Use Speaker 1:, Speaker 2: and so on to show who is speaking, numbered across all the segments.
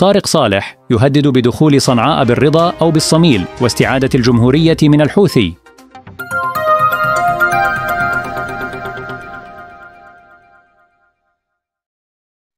Speaker 1: طارق صالح يهدد بدخول صنعاء بالرضا أو بالصميل واستعادة الجمهورية من الحوثي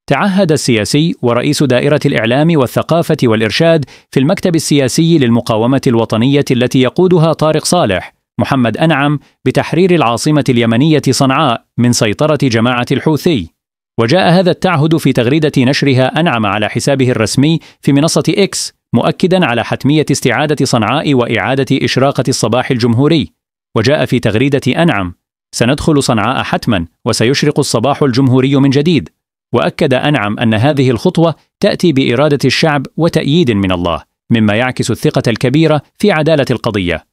Speaker 1: تعهد السياسي ورئيس دائرة الإعلام والثقافة والإرشاد في المكتب السياسي للمقاومة الوطنية التي يقودها طارق صالح محمد أنعم بتحرير العاصمة اليمنية صنعاء من سيطرة جماعة الحوثي وجاء هذا التعهد في تغريدة نشرها أنعم على حسابه الرسمي في منصة إكس مؤكدا على حتمية استعادة صنعاء وإعادة إشراقة الصباح الجمهوري وجاء في تغريدة أنعم سندخل صنعاء حتما وسيشرق الصباح الجمهوري من جديد واكد انعم ان هذه الخطوه تاتي باراده الشعب وتاييد من الله مما يعكس الثقه الكبيره في عداله القضيه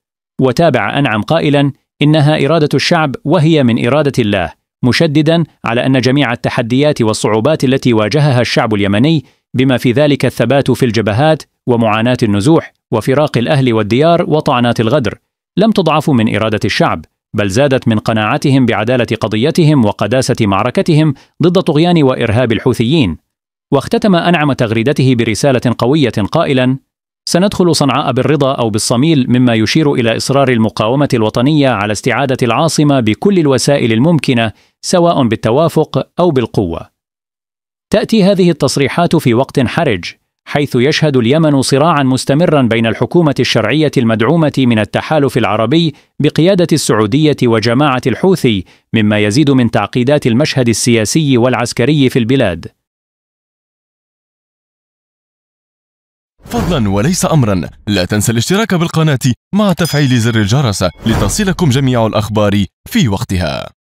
Speaker 1: وتابع انعم قائلا انها اراده الشعب وهي من اراده الله مشددا على ان جميع التحديات والصعوبات التي واجهها الشعب اليمني بما في ذلك الثبات في الجبهات ومعاناه النزوح وفراق الاهل والديار وطعنات الغدر لم تضعف من اراده الشعب بل زادت من قناعتهم بعداله قضيتهم وقداسه معركتهم ضد طغيان وارهاب الحوثيين واختتم انعم تغريدته برساله قويه قائلا سندخل صنعاء بالرضا او بالصميل مما يشير الى اصرار المقاومه الوطنيه على استعاده العاصمه بكل الوسائل الممكنه سواء بالتوافق او بالقوه تاتي هذه التصريحات في وقت حرج حيث يشهد اليمن صراعا مستمرا بين الحكومه الشرعيه المدعومه من التحالف العربي بقياده السعوديه وجماعه الحوثي مما يزيد من تعقيدات المشهد السياسي والعسكري في البلاد فضلا وليس امرا لا تنسى الاشتراك بالقناه مع تفعيل زر الجرس لتصلكم جميع الاخبار في وقتها